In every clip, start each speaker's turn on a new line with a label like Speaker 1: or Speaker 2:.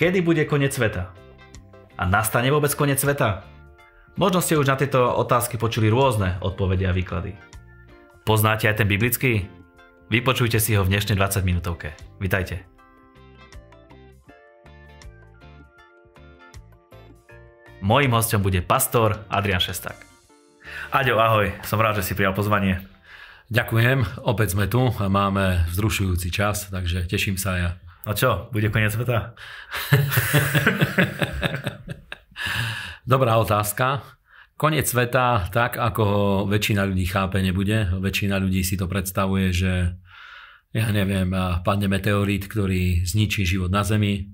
Speaker 1: Kedy bude koniec sveta? A nastane vôbec koniec sveta? Možno ste už na tieto otázky počuli rôzne odpovede a výklady. Poznáte aj ten biblický? Vypočujte si ho v dnešnej 20 minútovke. Vitajte. Mojím hostom bude pastor Adrian Šesták. Aďo, ahoj, som rád, že si
Speaker 2: prijal pozvanie. Ďakujem, opäť sme tu a máme vzrušujúci čas, takže teším sa ja. A čo, bude koniec sveta? Dobrá otázka. Koniec sveta, tak ako ho väčšina ľudí chápe, nebude. Väčšina ľudí si to predstavuje, že ja neviem, padne meteorít, ktorý zničí život na Zemi,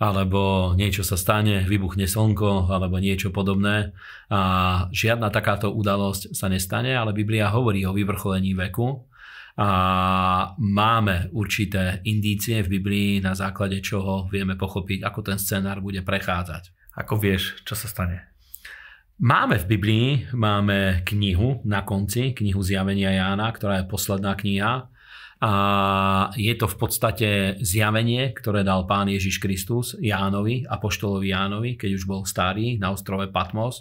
Speaker 2: alebo niečo sa stane, vybuchne slnko alebo niečo podobné. A žiadna takáto udalosť sa nestane, ale Biblia hovorí o vyvrcholení veku a máme určité indície v Biblii, na základe čoho vieme pochopiť, ako ten scenár bude prechádzať. Ako vieš, čo sa stane? Máme v Biblii, máme knihu na konci, knihu Zjavenia Jána, ktorá je posledná kniha a je to v podstate zjavenie, ktoré dal pán Ježiš Kristus Jánovi, apoštolovi Jánovi, keď už bol starý na ostrove Patmos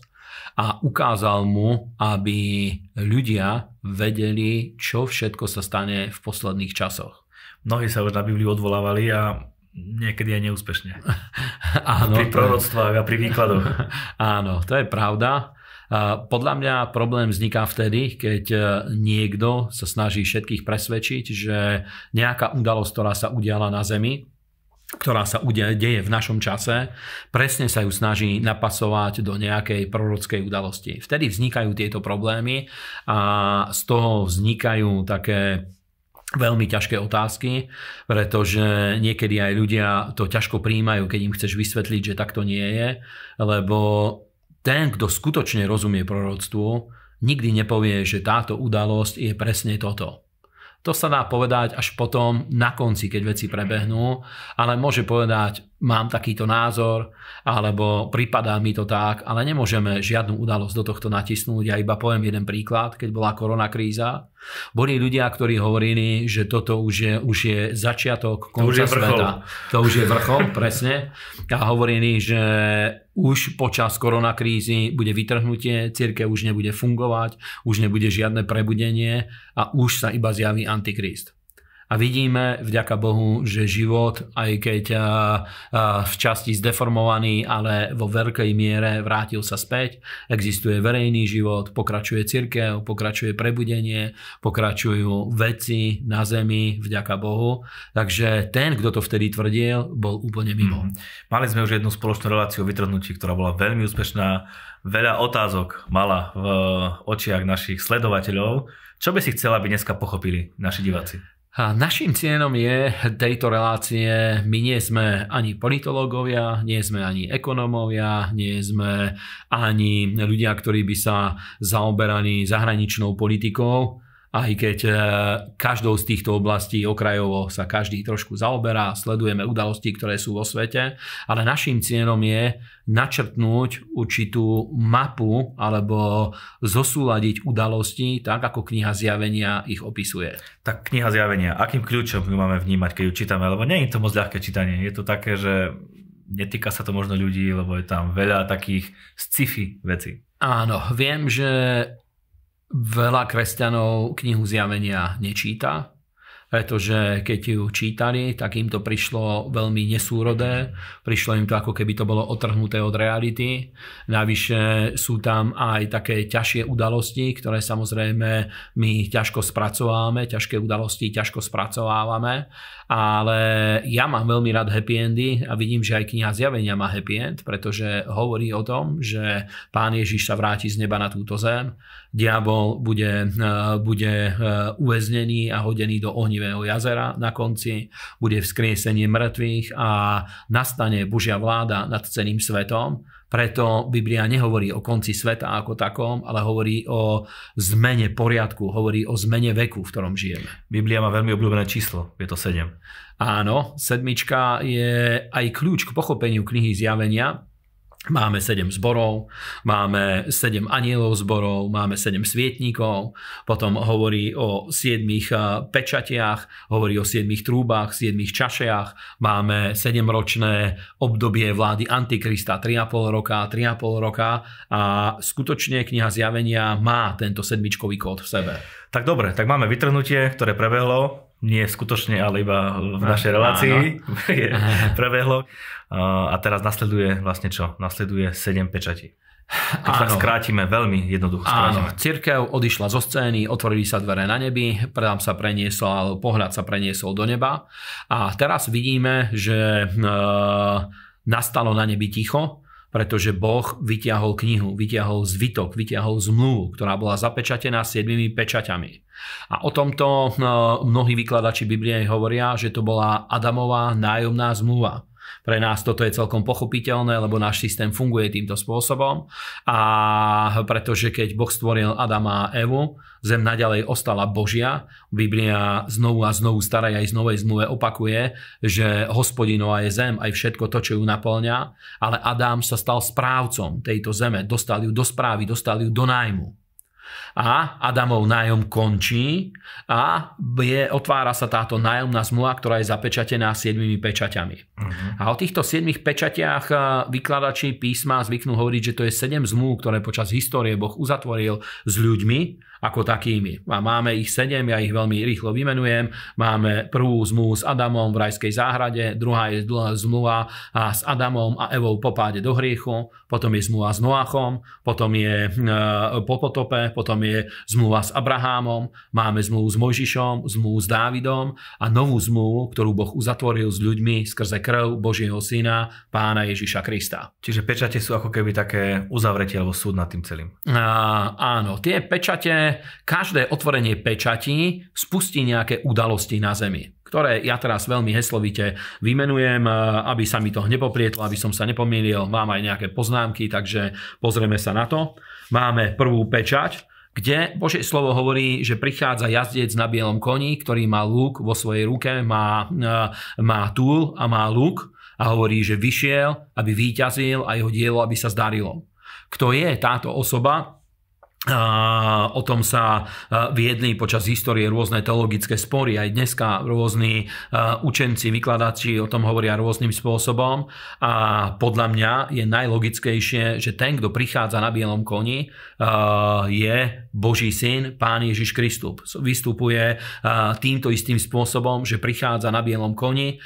Speaker 2: a ukázal mu, aby ľudia vedeli, čo všetko sa stane v posledných časoch. Mnohí sa už na Bibliu odvolávali a niekedy aj neúspešne. Áno. Pri proroctvách a pri výkladoch. Áno, to je pravda. Podľa mňa problém vzniká vtedy, keď e, niekto sa snaží všetkých presvedčiť, že nejaká udalosť, ktorá sa udiala na Zemi, ktorá sa deje v našom čase, presne sa ju snaží napasovať do nejakej prorockej udalosti. Vtedy vznikajú tieto problémy a z toho vznikajú také veľmi ťažké otázky, pretože niekedy aj ľudia to ťažko príjmajú, keď im chceš vysvetliť, že takto nie je, lebo ten, kto skutočne rozumie proroctvu, nikdy nepovie, že táto udalosť je presne toto. To sa dá povedať až potom, na konci, keď veci prebehnú, ale môže povedať, mám takýto názor, alebo pripadá mi to tak, ale nemôžeme žiadnu udalosť do tohto natisnúť. Ja iba poviem jeden príklad, keď bola koronakríza, boli ľudia, ktorí hovorili, že toto už je, už je začiatok konca už je sveta. To už je vrchol, presne. A hovorili, že už počas koronakrízy bude vytrhnutie, církev už nebude fungovať, už nebude žiadne prebudenie a už sa iba zjaví antikrist. A vidíme, vďaka Bohu, že život, aj keď v časti zdeformovaný, ale vo veľkej miere vrátil sa späť. Existuje verejný život, pokračuje církev, pokračuje prebudenie, pokračujú veci na zemi, vďaka Bohu. Takže ten, kto to vtedy tvrdil, bol úplne mimo. Mm. Mali sme už jednu spoločnú reláciu o vytrhnutí, ktorá bola
Speaker 1: veľmi úspešná. Veľa otázok mala v očiach našich sledovateľov. Čo by si chcela, aby dneska pochopili naši diváci?
Speaker 2: Našim cieľom je tejto relácie, my nie sme ani politológovia, nie sme ani ekonómovia, nie sme ani ľudia, ktorí by sa zaoberali zahraničnou politikou aj keď e, každou z týchto oblastí okrajovo sa každý trošku zaoberá, sledujeme udalosti, ktoré sú vo svete, ale našim cieľom je načrtnúť určitú mapu alebo zosúľadiť udalosti tak, ako kniha zjavenia ich opisuje. Tak kniha zjavenia, akým kľúčom ju máme vnímať, keď ju čítame?
Speaker 1: Lebo nie je to moc ľahké čítanie. Je to také, že netýka sa to možno ľudí, lebo je tam veľa takých sci-fi vecí.
Speaker 2: Áno, viem, že Veľa kresťanov knihu zjavenia nečíta, pretože keď ju čítali, tak im to prišlo veľmi nesúrodé, prišlo im to ako keby to bolo otrhnuté od reality. Navyše sú tam aj také ťažšie udalosti, ktoré samozrejme my ťažko spracovávame, ťažké udalosti ťažko spracovávame ale ja mám veľmi rád happy endy a vidím, že aj kniha zjavenia má happy end, pretože hovorí o tom, že pán Ježiš sa vráti z neba na túto zem, diabol bude, eh, bude eh, uväznený a hodený do ohnivého jazera na konci, bude vzkriesenie mŕtvych a nastane Božia vláda nad celým svetom preto Biblia nehovorí o konci sveta ako takom, ale hovorí o zmene poriadku, hovorí o zmene veku, v ktorom žijeme. Biblia má veľmi obľúbené číslo, je to 7. Áno, sedmička je aj kľúč k pochopeniu knihy Zjavenia, Máme sedem zborov, máme sedem anielov zborov, máme sedem svietníkov, potom hovorí o siedmých eh, pečatiach, hovorí o siedmých trúbách, siedmých čašiach, máme sedemročné obdobie vlády Antikrista, 3,5 roka, 3,5 roka a skutočne kniha zjavenia má tento sedmičkový kód v sebe. Tak dobre, tak máme vytrhnutie, ktoré prebehlo, nie skutočne, ale iba v našej relácii
Speaker 1: prebehlo. A teraz nasleduje vlastne čo? Nasleduje 7 pečatí. To sa skrátime, veľmi jednoducho Áno,
Speaker 2: církev odišla zo scény, otvorili sa dvere na nebi, predám sa preniesol, alebo pohľad sa preniesol do neba. A teraz vidíme, že e, nastalo na nebi ticho, pretože Boh vytiahol knihu, vytiahol zvitok, vytiahol zmluvu, ktorá bola zapečatená siedmimi pečaťami. A o tomto no, mnohí vykladači Biblie hovoria, že to bola Adamová nájomná zmluva. Pre nás toto je celkom pochopiteľné, lebo náš systém funguje týmto spôsobom. A pretože keď Boh stvoril Adama a Evu, zem naďalej ostala Božia. Biblia znovu a znovu starej aj z novej zmluve opakuje, že hospodinová je zem aj všetko to, čo ju naplňa, ale Adam sa stal správcom tejto zeme, dostal ju do správy, dostal ju do nájmu a Adamov nájom končí a je, otvára sa táto nájomná zmluva, ktorá je zapečatená siedmimi pečaťami. Uh-huh. A o týchto siedmich pečatiach e, vykladači písma zvyknú hovoriť, že to je sedem zmluv, ktoré počas histórie Boh uzatvoril s ľuďmi ako takými. A máme ich sedem, ja ich veľmi rýchlo vymenujem. Máme prvú zmluvu s Adamom v rajskej záhrade, druhá je zmluva s Adamom a Evou po páde do hriechu, potom je zmluva s Noachom, potom je e, po potope, potom je zmluva s Abrahámom, máme zmluvu s Mojžišom, zmluvu s Dávidom a novú zmluvu, ktorú Boh uzatvoril s ľuďmi skrze krv Božieho syna, pána Ježiša Krista. Čiže pečate sú ako keby také uzavretie alebo súd nad tým celým. A, áno, tie pečate každé otvorenie pečatí spustí nejaké udalosti na Zemi ktoré ja teraz veľmi heslovite vymenujem, eh, aby sa mi to nepoprietlo, aby som sa nepomýlil. Mám aj nejaké poznámky, takže pozrieme sa na to. Máme prvú pečať, kde Božie slovo hovorí, že prichádza jazdec na bielom koni, ktorý má lúk vo svojej ruke, má, eh, má túl a má lúk a hovorí, že vyšiel, aby výťazil a jeho dielo, aby sa zdarilo. Kto je táto osoba? O tom sa viedli počas histórie rôzne teologické spory. Aj dneska rôzni učenci, vykladači o tom hovoria rôznym spôsobom. A podľa mňa je najlogickejšie, že ten, kto prichádza na bielom koni, je Boží syn, Pán Ježiš Kristus. Vystupuje týmto istým spôsobom, že prichádza na bielom koni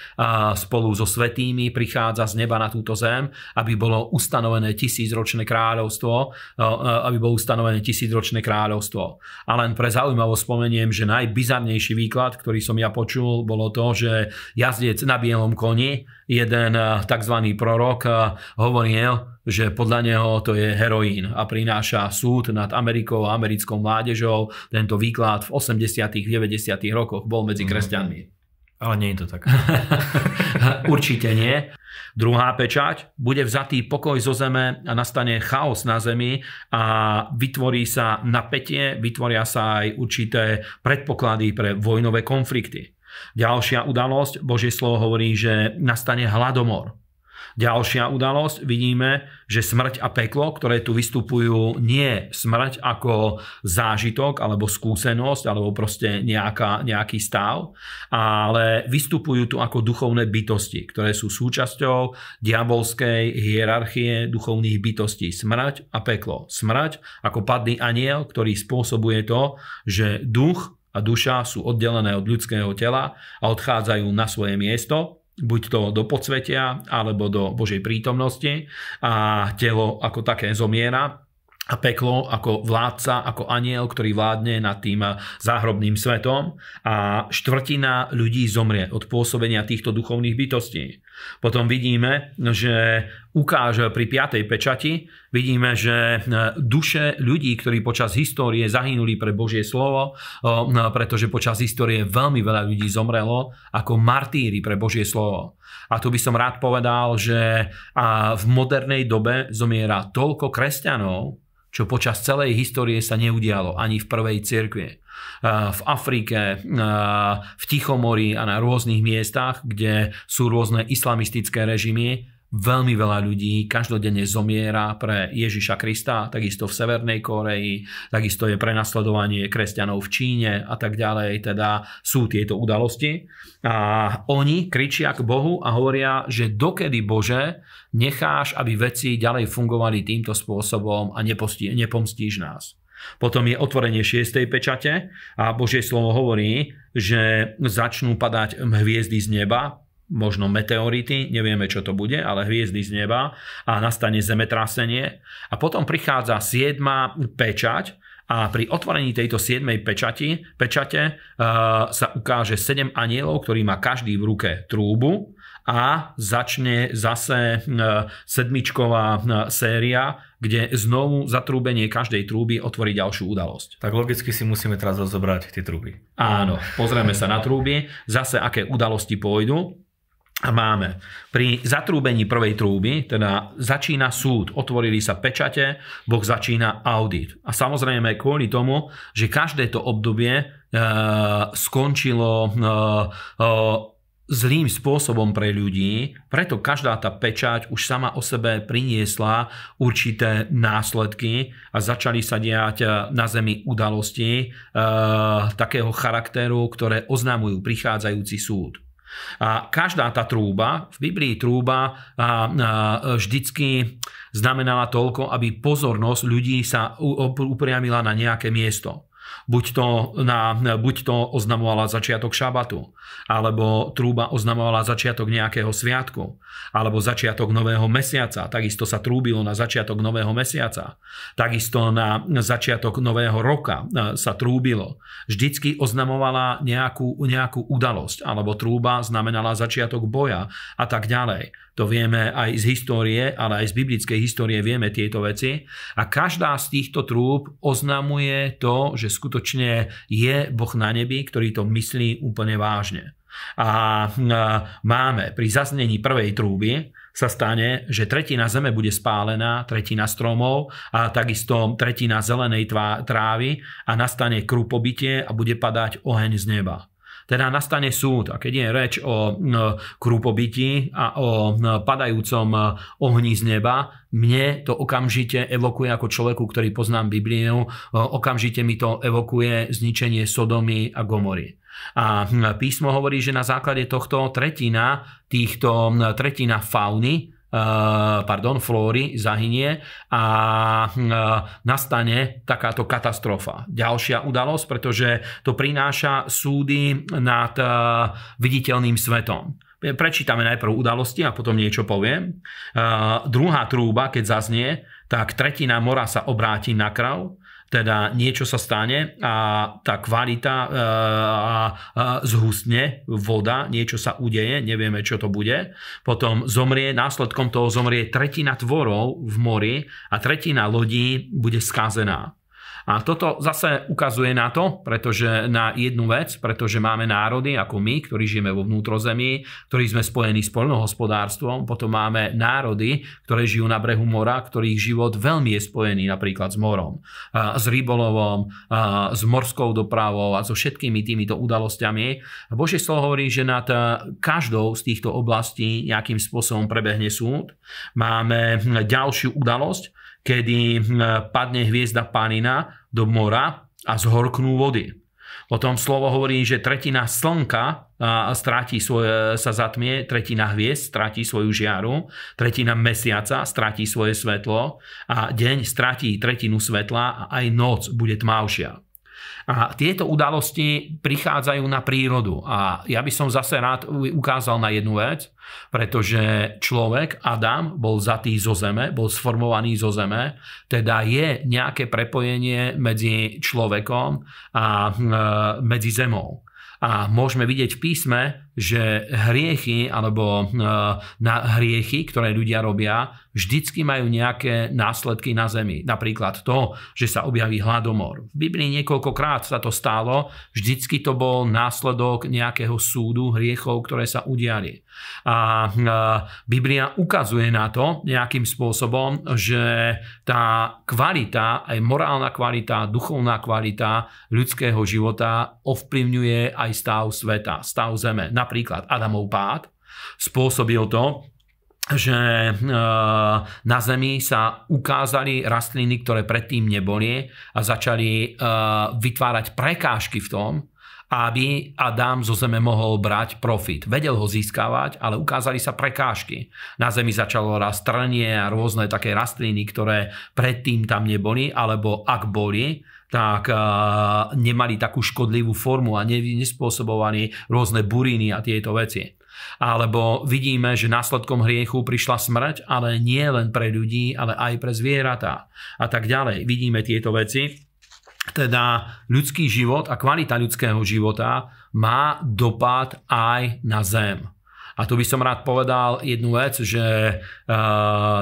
Speaker 2: spolu so svetými, prichádza z neba na túto zem, aby bolo ustanovené tisícročné kráľovstvo, aby bolo ustanovené tisícročné kráľovstvo. A len pre zaujímavosť spomeniem, že najbizarnejší výklad, ktorý som ja počul, bolo to, že jazdec na bielom koni, jeden eh, tzv. prorok eh, hovoril, že podľa neho to je heroín a prináša súd nad Amerikou a americkou mládežou. Tento výklad v 80. 90. rokoch bol medzi mhm. kresťanmi. Ale nie je to tak. Určite nie. Druhá pečať. Bude vzatý pokoj zo zeme a nastane chaos na zemi a vytvorí sa napätie, vytvoria sa aj určité predpoklady pre vojnové konflikty. Ďalšia udalosť, Božie slovo hovorí, že nastane hladomor. Ďalšia udalosť, vidíme, že smrť a peklo, ktoré tu vystupujú, nie smrť ako zážitok alebo skúsenosť alebo proste nejaká, nejaký stav, ale vystupujú tu ako duchovné bytosti, ktoré sú súčasťou diabolskej hierarchie duchovných bytostí. Smrť a peklo. Smrť ako padný aniel, ktorý spôsobuje to, že duch a duša sú oddelené od ľudského tela a odchádzajú na svoje miesto, buď to do podsvetia alebo do Božej prítomnosti a telo ako také zomiera, a peklo ako vládca, ako aniel, ktorý vládne nad tým záhrobným svetom a štvrtina ľudí zomrie od pôsobenia týchto duchovných bytostí. Potom vidíme, že ukáže pri piatej pečati, vidíme, že e, duše ľudí, ktorí počas histórie zahynuli pre Božie slovo, e, pretože počas histórie veľmi veľa ľudí zomrelo ako martíri pre Božie slovo. A tu by som rád povedal, že v modernej dobe zomiera toľko kresťanov, čo počas celej histórie sa neudialo ani v prvej cirkvi. V Afrike, v Tichomorí a na rôznych miestach, kde sú rôzne islamistické režimy, Veľmi veľa ľudí každodenne zomiera pre Ježiša Krista, takisto v Severnej Koreji, takisto je prenasledovanie kresťanov v Číne a tak ďalej. Teda sú tieto udalosti. A oni kričia k Bohu a hovoria, že dokedy Bože necháš, aby veci ďalej fungovali týmto spôsobom a nepostí, nepomstíš nás. Potom je otvorenie šiestej pečate a Božie slovo hovorí, že začnú padať hviezdy z neba, možno meteority, nevieme čo to bude, ale hviezdy z neba a nastane zemetrasenie. A potom prichádza siedma pečať a pri otvorení tejto siedmej pečati, pečate eh, sa ukáže sedem anielov, ktorý má každý v ruke trúbu a začne zase eh, sedmičková eh, séria kde znovu zatrúbenie každej trúby otvorí ďalšiu udalosť. Tak logicky si musíme teraz rozobrať tie trúby. Áno, pozrieme sa na trúby, zase aké udalosti pôjdu a máme. Pri zatrúbení prvej trúby, teda začína súd, otvorili sa pečate, Boh začína audit. A samozrejme kvôli tomu, že každé to obdobie e, skončilo e, e, zlým spôsobom pre ľudí, preto každá tá pečať už sama o sebe priniesla určité následky a začali sa diať e, na Zemi udalosti e, takého charakteru, ktoré oznamujú prichádzajúci súd. A každá tá trúba, v Biblii trúba a, a, vždycky znamenala toľko, aby pozornosť ľudí sa upriamila na nejaké miesto. Buď to, na, buď to oznamovala začiatok šabatu, alebo trúba oznamovala začiatok nejakého sviatku, alebo začiatok nového mesiaca. Takisto sa trúbilo na začiatok nového mesiaca. Takisto na začiatok nového roka e, sa trúbilo. Vždycky oznamovala nejakú, nejakú udalosť, alebo trúba znamenala začiatok boja a tak ďalej. To vieme aj z histórie, ale aj z biblickej histórie vieme tieto veci. A každá z týchto trúb oznamuje to, že skutočne je Boh na nebi, ktorý to myslí úplne vážne. A máme pri zaznení prvej trúby, sa stane, že tretina zeme bude spálená, tretina stromov a takisto tretina zelenej trávy a nastane krupobytie a bude padať oheň z neba teda nastane súd. A keď je reč o krúpobytí a o padajúcom ohni z neba, mne to okamžite evokuje ako človeku, ktorý poznám Bibliu, okamžite mi to evokuje zničenie Sodomy a Gomory. A písmo hovorí, že na základe tohto tretina týchto, tretina fauny Eh, pardon, flóry zahynie a eh, nastane takáto katastrofa. Ďalšia udalosť, pretože to prináša súdy nad eh, viditeľným svetom. Prečítame najprv udalosti a potom niečo poviem. Druhá trúba, keď zaznie, tak tretina mora sa obráti na krav teda niečo sa stane a tá kvalita e, a, a zhustne voda, niečo sa udeje, nevieme čo to bude. Potom zomrie, následkom toho zomrie tretina tvorov v mori a tretina lodí bude skazená. A toto zase ukazuje na to, pretože na jednu vec, pretože máme národy ako my, ktorí žijeme vo vnútrozemí, ktorí sme spojení s poľnohospodárstvom, potom máme národy, ktoré žijú na brehu mora, ktorých život veľmi je spojený napríklad s morom, s rybolovom, s morskou dopravou a so všetkými týmito udalosťami. Božie slovo hovorí, že nad e, každou z týchto oblastí nejakým spôsobom prebehne súd. Máme hm, ďalšiu udalosť, kedy hm, padne hviezda panina do mora a zhorknú vody. Potom slovo hovorí, že tretina slnka stráti svoje, sa zatmie, tretina hviezd stráti svoju žiaru, tretina mesiaca stráti svoje svetlo a deň stráti tretinu svetla a aj noc bude tmavšia. A tieto udalosti prichádzajú na prírodu. A ja by som zase rád ukázal na jednu vec, pretože človek, Adam, bol zatý zo zeme, bol sformovaný zo zeme, teda je nejaké prepojenie medzi človekom a hm, medzi zemou. A môžeme vidieť v písme, že hriechy alebo e, na hriechy, ktoré ľudia robia, vždycky majú nejaké následky na zemi. Napríklad to, že sa objaví hladomor. V Biblii niekoľkokrát sa to stálo, vždycky to bol následok nejakého súdu hriechov, ktoré sa udiali. A e, Biblia ukazuje na to nejakým spôsobom, že tá kvalita, aj morálna kvalita, duchovná kvalita ľudského života ovplyvňuje aj stav sveta, stav zeme napríklad Adamov pád, spôsobil to, že e, na Zemi sa ukázali rastliny, ktoré predtým neboli a začali e, vytvárať prekážky v tom, aby Adam zo zeme mohol brať profit. Vedel ho získavať, ale ukázali sa prekážky. Na zemi začalo rast trnie a rôzne také rastliny, ktoré predtým tam neboli, alebo ak boli, tak a, nemali takú škodlivú formu a ne, nespôsobovali rôzne buriny a tieto veci. Alebo vidíme, že následkom hriechu prišla smrť, ale nie len pre ľudí, ale aj pre zvieratá a tak ďalej. Vidíme tieto veci teda ľudský život a kvalita ľudského života má dopad aj na zem. A tu by som rád povedal jednu vec, že eh,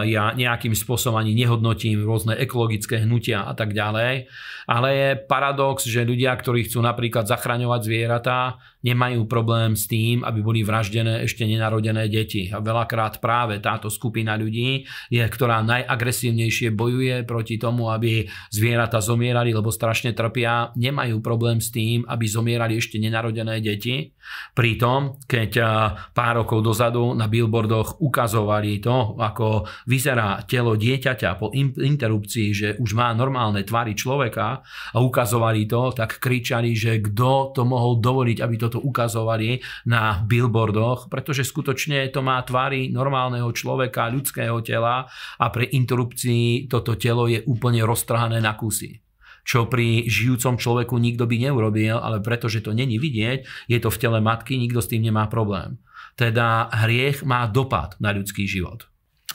Speaker 2: ja nejakým spôsobom ani nehodnotím rôzne ekologické hnutia a tak ďalej, ale je paradox, že ľudia, ktorí chcú napríklad zachraňovať zvieratá, nemajú problém s tým, aby boli vraždené ešte nenarodené deti. A veľakrát práve táto skupina ľudí je, ktorá najagresívnejšie bojuje proti tomu, aby zvieratá zomierali, lebo strašne trpia. Nemajú problém s tým, aby zomierali ešte nenarodené deti. Pritom, keď eh, pár rokov dozadu na billboardoch ukazovali to, ako vyzerá telo dieťaťa po interrupcii, že už má normálne tvary človeka a ukazovali to, tak kričali, že kto to mohol dovoliť, aby to to ukazovali na billboardoch, pretože skutočne to má tvary normálneho človeka, ľudského tela a pri interrupcii toto telo je úplne roztrhané na kusy čo pri žijúcom človeku nikto by neurobil, ale pretože to není vidieť, je to v tele matky, nikto s tým nemá problém. Teda hriech má dopad na ľudský život.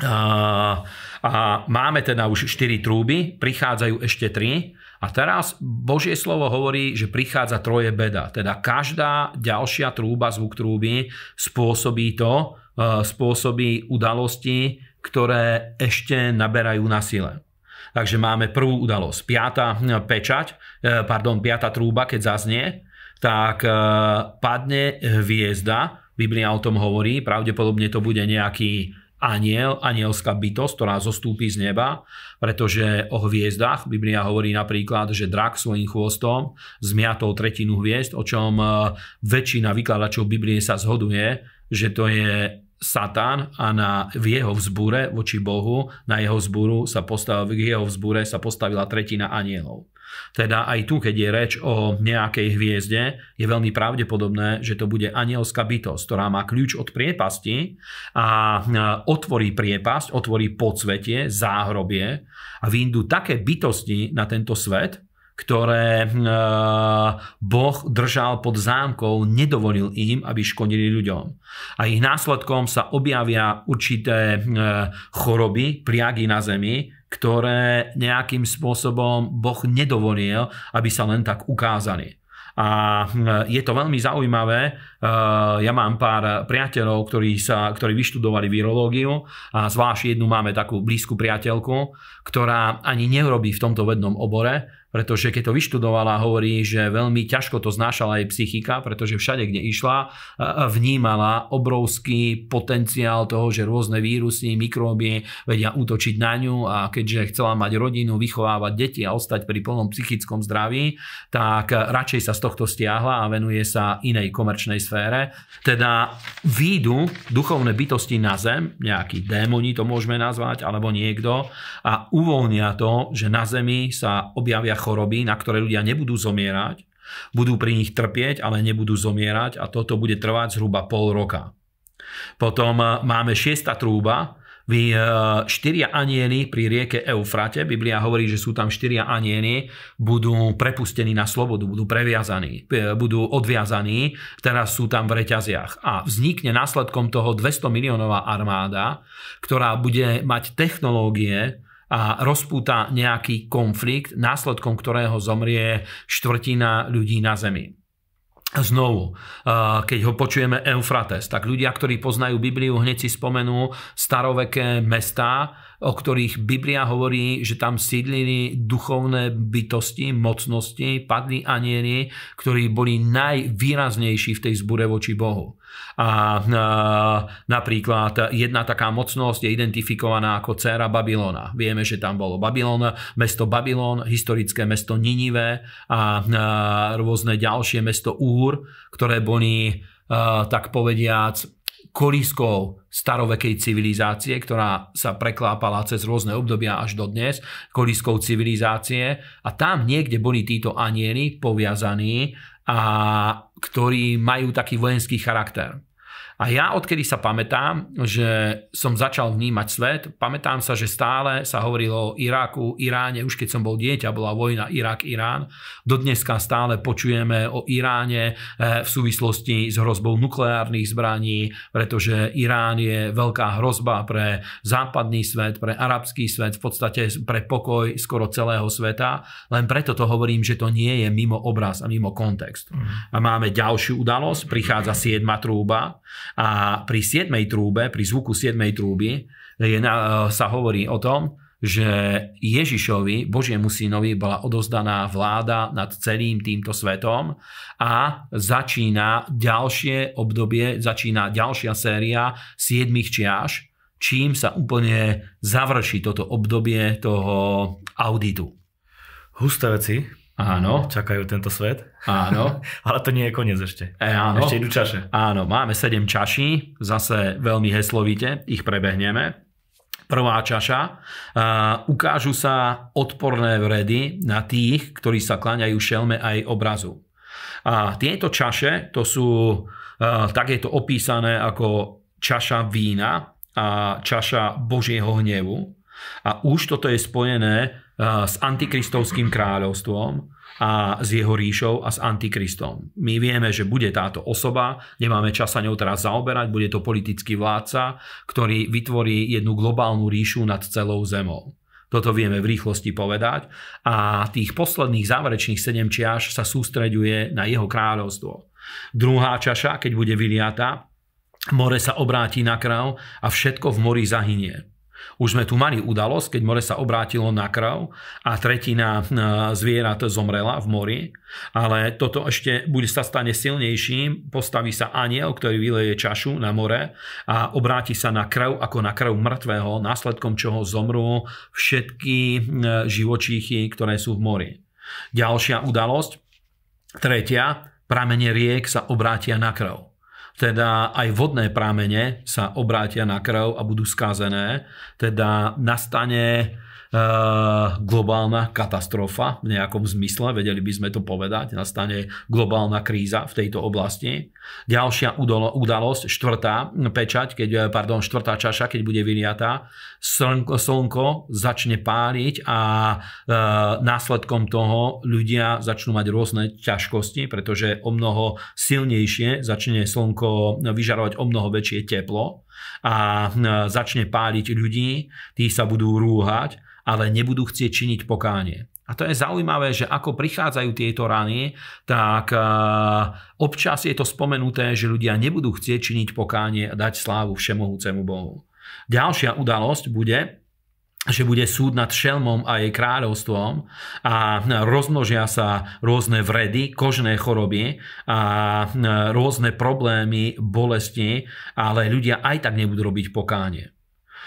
Speaker 2: A, a máme teda už 4 trúby, prichádzajú ešte 3 a teraz Božie slovo hovorí, že prichádza troje beda. Teda každá ďalšia trúba, zvuk trúby spôsobí to, e, spôsobí udalosti, ktoré ešte naberajú na sile. Takže máme prvú udalosť, piata e, pečať, e, pardon, piata trúba, keď zaznie, tak padne hviezda, Biblia o tom hovorí, pravdepodobne to bude nejaký aniel, anielská bytosť, ktorá zostúpi z neba, pretože o hviezdach Biblia hovorí napríklad, že drak svojím chvostom zmiatol tretinu hviezd, o čom eh, väčšina vykladačov Biblie sa zhoduje, že to je Satan a na, v jeho vzbure voči Bohu, na jeho vzbúru sa postavil, v jeho vzbure sa postavila tretina anielov. Teda aj tu, keď je reč o nejakej hviezde, je veľmi pravdepodobné, že to bude anielská bytosť, ktorá má kľúč od priepasti a otvorí priepasť, otvorí podsvetie, záhrobie a vyjdú také bytosti na tento svet, ktoré e, Boh držal pod zámkou, nedovolil im, aby škodili ľuďom. A ich následkom sa objavia určité e, choroby, priagy na zemi, ktoré nejakým spôsobom Boh nedovolil, aby sa len tak ukázali. A e, je to veľmi zaujímavé. Ja mám pár priateľov, ktorí, sa, ktorí vyštudovali virológiu a zvlášť jednu máme takú blízku priateľku, ktorá ani nerobí v tomto vednom obore, pretože keď to vyštudovala, hovorí, že veľmi ťažko to znášala jej psychika, pretože všade, kde išla, e, e, vnímala obrovský potenciál toho, že rôzne vírusy, mikróbie vedia útočiť na ňu a keďže chcela mať rodinu, vychovávať deti a ostať pri plnom psychickom zdraví, tak radšej sa z tohto stiahla a venuje sa inej komerčnej sfére. Teda výjdu duchovné bytosti na zem, nejakí démoni to môžeme nazvať, alebo niekto, a uvoľnia to, že na zemi sa objavia choroby, na ktoré ľudia nebudú zomierať, budú pri nich trpieť, ale nebudú zomierať a toto bude trvať zhruba pol roka. Potom eh, máme šiesta trúba, vy eh, štyria anieny pri rieke Eufrate, Biblia hovorí, že sú tam štyria anieny, budú prepustení na slobodu, budú previazaní, eh, budú odviazaní, teraz sú tam v reťaziach. A vznikne následkom toho 200 miliónová armáda, ktorá bude mať technológie, a rozpúta nejaký konflikt, následkom ktorého zomrie štvrtina ľudí na Zemi. Znovu, eh, keď ho počujeme Eufrates, tak ľudia, ktorí poznajú Bibliu, hneď si spomenú staroveké mesta, o ktorých Biblia hovorí, že tam sídlili duchovné bytosti, mocnosti, padli anieri, ktorí boli najvýraznejší v tej zbure voči Bohu. A, a napríklad jedna taká mocnosť je identifikovaná ako dcéra Babylona. Vieme, že tam bolo Babylon, mesto Babylon, historické mesto Ninive a, a rôzne ďalšie mesto Úr, ktoré boli a, tak povediac koliskou starovekej civilizácie, ktorá sa preklápala cez rôzne obdobia až do dnes, koliskou civilizácie. A tam niekde boli títo anieli poviazaní a ktorí majú taký vojenský charakter. A ja odkedy sa pamätám, že som začal vnímať svet, pamätám sa, že stále sa hovorilo o Iráku, Iráne, už keď som bol dieťa, bola vojna Irak-Irán. Dneska stále počujeme o Iráne eh, v súvislosti s hrozbou nukleárnych zbraní, pretože Irán je veľká hrozba pre západný svet, pre arabský svet, v podstate pre pokoj skoro celého sveta. Len preto to hovorím, že to nie je mimo obraz a mimo kontext. Mhm. A máme ďalšiu udalosť, prichádza 7. trúba, a pri 7. trúbe, pri zvuku 7. trúby je e, sa hovorí o tom, že Ježišovi, Božiemu synovi, bola odozdaná vláda nad celým týmto svetom a začína ďalšie obdobie, začína ďalšia séria siedmých čiaž, čím sa úplne završí toto obdobie toho auditu. Husté veci, Áno. Čakajú tento svet. Áno. Ale to nie je koniec ešte. E, áno. Ešte idú čaše. Áno, máme sedem čaší, zase veľmi heslovite, ich prebehneme. Prvá čaša. Uh, ukážu sa odporné vredy na tých, ktorí sa kláňajú šelme aj obrazu. A tieto čaše, to sú, uh, tak je to opísané ako čaša vína a čaša Božieho hnevu. A už toto je spojené Eh, s antikristovským kráľovstvom a s jeho ríšou a s antikristom. My vieme, že bude táto osoba, nemáme čas sa ňou teraz zaoberať, bude to politický vládca, ktorý vytvorí jednu globálnu ríšu nad celou zemou. Toto vieme v rýchlosti povedať. A tých posledných záverečných sedem čiaš sa sústreďuje na jeho kráľovstvo. Druhá čaša, keď bude vyliata, more sa obráti na kráľ a všetko v mori zahynie. Už sme tu mali udalosť, keď more sa obrátilo na krav a tretina e, zvierat zomrela v mori, ale toto ešte bude sa stane silnejším, postaví sa aniel, ktorý vyleje čašu na more a obráti sa na krav ako na krav mŕtvého, následkom čoho zomrú všetky e, živočíchy, ktoré sú v mori. Ďalšia udalosť, tretia, pramene riek sa obrátia na krv. Teda aj vodné prámene sa obrátia na krv a budú skázené. Teda nastane globálna katastrofa v nejakom zmysle, vedeli by sme to povedať, nastane globálna kríza v tejto oblasti. Ďalšia udalosť, štvrtá pečať, keď, pardon, štvrtá čaša, keď bude vyliatá, slnko, slnko začne páliť a e, následkom toho ľudia začnú mať rôzne ťažkosti, pretože o mnoho silnejšie začne slnko vyžarovať o mnoho väčšie teplo a e, začne páliť ľudí, tí sa budú rúhať, ale nebudú chcieť činiť pokánie. A to je zaujímavé, že ako prichádzajú tieto rany, tak e, občas je to spomenuté, že ľudia nebudú chcieť činiť pokánie a dať slávu všemohúcemu Bohu. Ďalšia udalosť bude, že bude súd nad šelmom a jej kráľovstvom a rozmnožia sa rôzne vredy, kožné choroby a rôzne problémy, bolesti, ale ľudia aj tak nebudú robiť pokánie.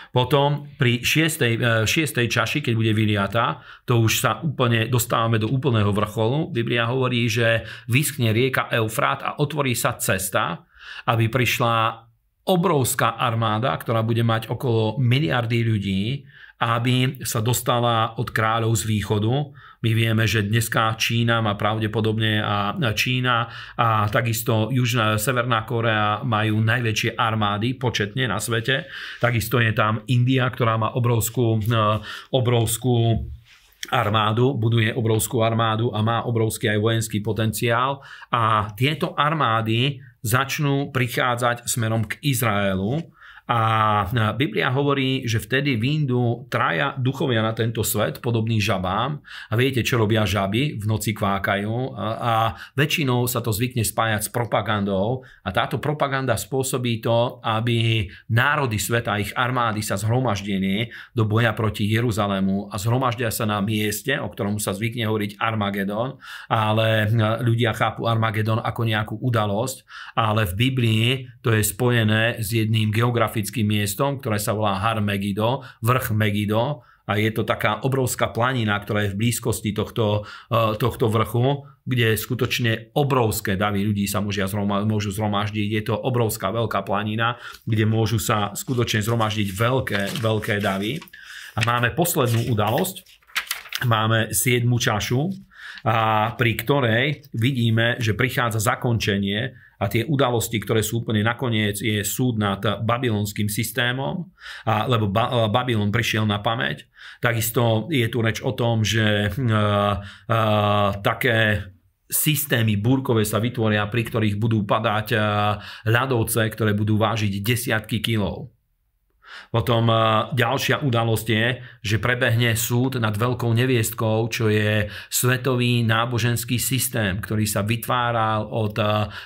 Speaker 2: Potom pri šiestej, e, šiestej čaši, keď bude vyliata, to už sa úplne dostávame do úplného vrcholu. Biblia hovorí, že vyskne rieka Eufrát a otvorí sa cesta, aby prišla obrovská armáda, ktorá bude mať okolo miliardy ľudí aby sa dostala od kráľov z východu. My vieme, že dneska Čína má pravdepodobne a Čína a takisto Južná, Severná Korea majú najväčšie armády početne na svete. Takisto je tam India, ktorá má obrovskú, eh, obrovskú armádu, buduje obrovskú armádu a má obrovský aj vojenský potenciál. A tieto armády začnú prichádzať smerom k Izraelu a Biblia hovorí, že vtedy výjdu traja duchovia na tento svet, podobný žabám. A viete, čo robia žaby? V noci kvákajú. A väčšinou sa to zvykne spájať s propagandou. A táto propaganda spôsobí to, aby národy sveta, ich armády sa zhromaždili do boja proti Jeruzalému a zhromaždia sa na mieste, o ktorom sa zvykne hovoriť Armagedon. Ale e, ľudia chápu Armagedon ako nejakú udalosť. Ale v Biblii to je spojené s jedným geografickým geografickým miestom, ktoré sa volá Har Megido, vrch Megido, a je to taká obrovská planina, ktorá je v blízkosti tohto, e, tohto vrchu, kde skutočne obrovské davy ľudí sa môžu, zroma, môžu zhromaždiť. Je to obrovská veľká planina, kde môžu sa skutočne zhromaždiť veľké, veľké davy. A máme poslednú udalosť, máme siedmu čašu, a pri ktorej vidíme, že prichádza zakončenie a tie udalosti, ktoré sú úplne nakoniec, je súd nad babylonským systémom, a, lebo ba, e, Babylon prišiel na pamäť. Takisto je tu reč o tom, že a, e, a, e, také systémy búrkové sa vytvoria, pri ktorých budú padať ľadovce, ktoré budú vážiť desiatky kilov. Potom e, ďalšia udalosť je, že prebehne súd nad veľkou neviestkou, čo je svetový náboženský systém, ktorý sa vytváral od e,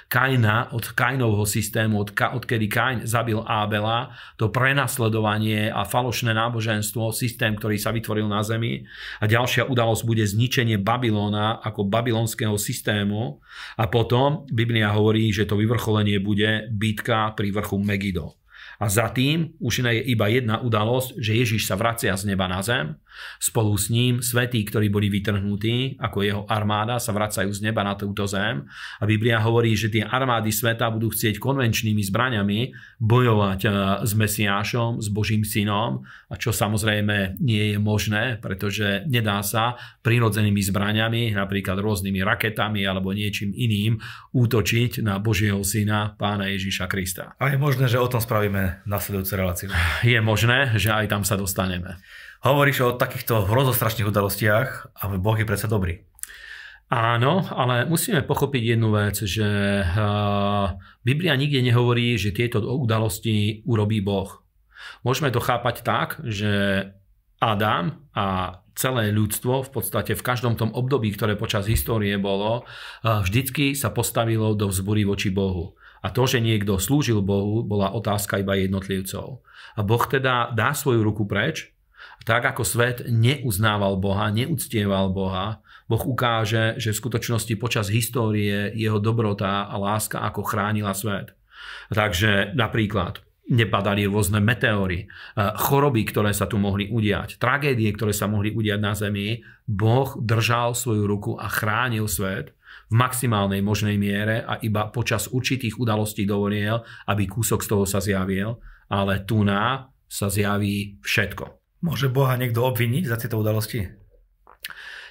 Speaker 2: Kaina, od Kainovho systému, od, odkedy Kain zabil Abela, to prenasledovanie a falošné náboženstvo, systém, ktorý sa vytvoril na zemi. A ďalšia udalosť bude zničenie Babylona ako babylonského systému. A potom Biblia hovorí, že to vyvrcholenie bude bitka pri vrchu Megido. A za tým už je iba jedna udalosť, že Ježiš sa vracia z neba na zem Spolu s ním svetí, ktorí boli vytrhnutí, ako jeho armáda, sa vracajú z neba na túto zem. A Biblia hovorí, že tie armády sveta budú chcieť konvenčnými zbraniami bojovať e, s Mesiášom, s Božím synom, a čo samozrejme nie je možné, pretože nedá sa prirodzenými zbraniami, napríklad rôznymi raketami alebo niečím iným, útočiť na Božieho syna, pána Ježiša Krista. A je možné, že o tom spravíme nasledujúcu reláciu. Je možné, že aj tam sa dostaneme hovoríš o takýchto hrozostrašných udalostiach a Boh je predsa dobrý. Áno, ale musíme pochopiť jednu vec, že eh, Biblia nikde nehovorí, že tieto udalosti urobí Boh. Môžeme to chápať tak, že Adam a celé ľudstvo v podstate v každom tom období, ktoré počas histórie bolo, eh, vždycky sa postavilo do vzbury voči Bohu. A to, že niekto slúžil Bohu, bola otázka iba jednotlivcov. A Boh teda dá svoju ruku preč tak ako svet neuznával Boha, neúctieval Boha, Boh ukáže, že v skutočnosti počas histórie jeho dobrota a láska ako chránila svet. Takže napríklad nepadali rôzne meteory, e, choroby, ktoré sa tu mohli udiať, tragédie, ktoré sa mohli udiať na Zemi. Boh držal svoju ruku a chránil svet v maximálnej možnej miere a iba počas určitých udalostí dovolil, aby kúsok z toho sa zjavil, ale tu na sa zjaví všetko.
Speaker 1: Môže Boha niekto obviniť za tieto udalosti?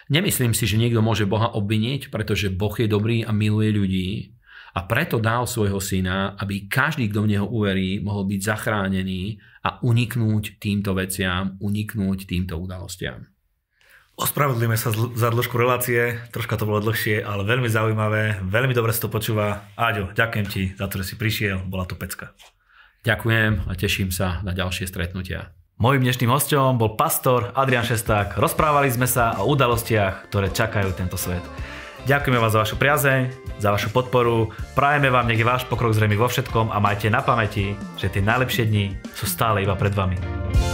Speaker 2: Nemyslím si, že niekto môže Boha obviniť, pretože Boh je dobrý a miluje ľudí a preto dal svojho syna, aby každý, kto v neho uverí, mohol byť zachránený a uniknúť týmto veciam, uniknúť týmto udalostiam.
Speaker 1: Ospravedlíme sa za dĺžku relácie, troška to bolo dlhšie, ale veľmi zaujímavé, veľmi dobre sa to počúva. Áďo, ďakujem ti za to, že si prišiel, bola to pecka. Ďakujem a
Speaker 2: teším sa na ďalšie stretnutia.
Speaker 1: Mojím dnešným hostom bol pastor Adrian Šesták. Rozprávali sme sa o udalostiach, ktoré čakajú tento svet. Ďakujeme vás za vašu priazeň, za vašu podporu, prajeme vám, nech je váš pokrok zrejmy vo všetkom a majte na pamäti, že tie najlepšie dni sú stále iba pred vami.